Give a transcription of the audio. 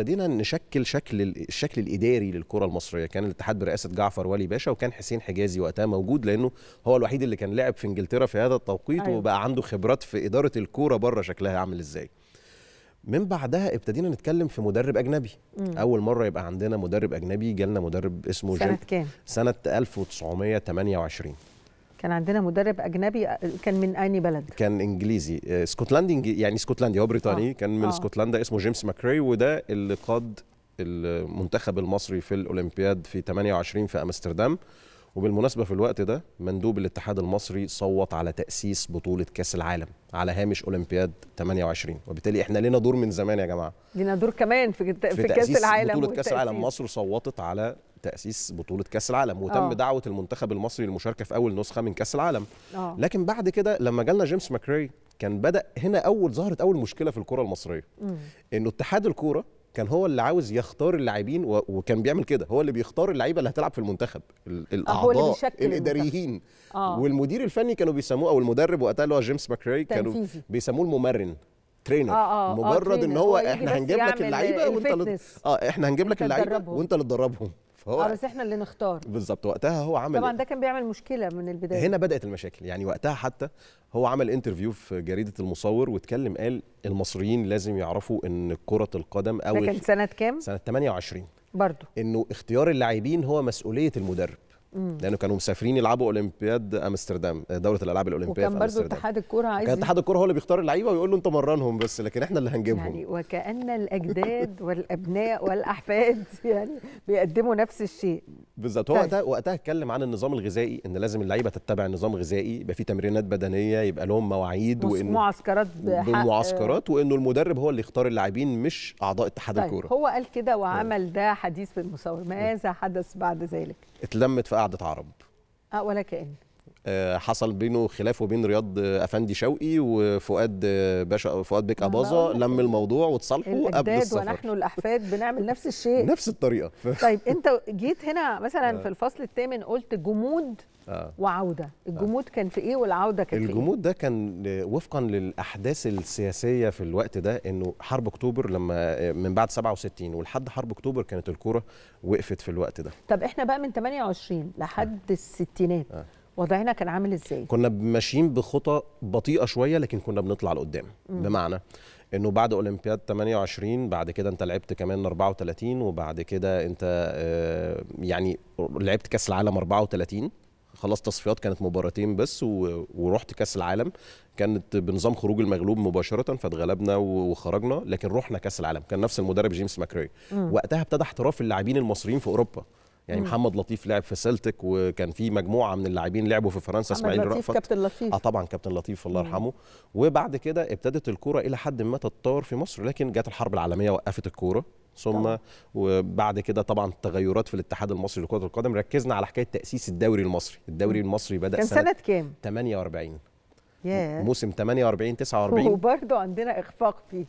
ابتدينا نشكل شكل الشكل الاداري للكره المصريه كان الاتحاد برئاسه جعفر ولي باشا وكان حسين حجازي وقتها موجود لانه هو الوحيد اللي كان لعب في انجلترا في هذا التوقيت أيوة. وبقى عنده خبرات في اداره الكوره بره شكلها عامل ازاي من بعدها ابتدينا نتكلم في مدرب اجنبي مم. اول مره يبقى عندنا مدرب اجنبي جالنا مدرب اسمه سنه كام سنه 1928 كان عندنا مدرب اجنبي آه، كان من اي بلد كان انجليزي اسكتلندي آه، يعني اسكتلندي هو بريطاني آه. كان من آه. اسكتلندا اسمه جيمس ماكري وده اللي قاد المنتخب المصري في الاولمبياد في 28 في امستردام وبالمناسبه في الوقت ده مندوب الاتحاد المصري صوت على تاسيس بطوله كاس العالم على هامش اولمبياد 28 وبالتالي احنا لنا دور من زمان يا جماعه لنا دور كمان في في, في كاس العالم بطوله كاس العالم مصر صوتت على تاسيس بطوله كاس العالم وتم أوه. دعوه المنتخب المصري للمشاركه في اول نسخه من كاس العالم أوه. لكن بعد كده لما جالنا جيمس ماكري كان بدا هنا اول ظهرت اول مشكله في الكره المصريه مم. انه اتحاد الكوره كان هو اللي عاوز يختار اللاعبين وكان بيعمل كده هو اللي بيختار اللعيبه اللي هتلعب في المنتخب آه، الاعضاء الاداريين آه. والمدير الفني كانوا بيسموه او المدرب وقتها اللي هو جيمس ماكراي كانوا بيسموه الممرن ترينر آه،, آه آه مجرد آه ان هو احنا هنجيب لك اللعيبه وانت اه احنا هنجيب لك اللعيبه وانت اللي تدربهم هو آه، بس احنا اللي نختار بالظبط وقتها هو عمل طبعا ده كان بيعمل مشكله من البدايه هنا بدات المشاكل يعني وقتها حتى هو عمل انترفيو في جريده المصور واتكلم قال المصريين لازم يعرفوا ان كره القدم او ده كان سنه كام؟ سنه 28 برضه انه اختيار اللاعبين هو مسؤوليه المدرب مم. لانه كانوا مسافرين يلعبوا اولمبياد امستردام دوره الالعاب الاولمبيه وكان برضه اتحاد الكوره عايز كان اتحاد الكوره هو اللي بيختار اللعيبه ويقول له انت مرنهم بس لكن احنا اللي هنجيبهم يعني وكان الاجداد والابناء والاحفاد يعني بيقدموا نفس الشيء بالظبط هو طيب. وقتها وقتها اتكلم عن النظام الغذائي ان لازم اللعيبه تتبع نظام غذائي يبقى في تمرينات بدنيه يبقى لهم مواعيد وانه معسكرات معسكرات وانه المدرب هو اللي يختار اللاعبين مش اعضاء اتحاد طيب الكوره هو قال كده طيب. وعمل ده حديث في المصور ماذا طيب. حدث بعد ذلك اتلمت في قعدة عرب اه ولا كأن آه، حصل بينه خلاف وبين رياض افندي شوقي وفؤاد باشا فؤاد بك اباظه لم الموضوع وتصالحوا قبل السفر ونحن الاحفاد بنعمل نفس الشيء نفس الطريقه ف... طيب انت جيت هنا مثلا آه. في الفصل الثامن قلت جمود آه. وعوده آه. الجمود آه. كان في ايه والعوده كان في في إيه؟ الجمود ده كان وفقا للاحداث السياسيه في الوقت ده انه حرب اكتوبر لما آه، من بعد 67 ولحد حرب اكتوبر كانت الكوره وقفت في الوقت ده طب احنا بقى من 28 لحد آه. الستينات آه. وضعنا كان عامل ازاي كنا ماشيين بخطى بطيئه شويه لكن كنا بنطلع لقدام بمعنى انه بعد اولمبياد 28 بعد كده انت لعبت كمان 34 وبعد كده انت آه، يعني لعبت كاس العالم 34 خلاص تصفيات كانت مباراتين بس و... ورحت كاس العالم كانت بنظام خروج المغلوب مباشره فاتغلبنا وخرجنا لكن رحنا كاس العالم كان نفس المدرب جيمس ماكري وقتها ابتدى احتراف اللاعبين المصريين في اوروبا يعني مم. محمد لطيف لعب في سلتك وكان في مجموعه من اللاعبين لعبوا في فرنسا اسماعيل رأفت كابتن لطيف اه طبعا كابتن لطيف الله يرحمه وبعد كده ابتدت الكوره الى حد ما تتطور في مصر لكن جت الحرب العالميه وقفت الكوره ثم وبعد كده طبعا التغيرات في الاتحاد المصري لكره القدم ركزنا على حكايه تاسيس الدوري المصري الدوري المصري بدا كان سنه, سنة كام 48 yeah. موسم 48 49 وبرضه عندنا اخفاق فيه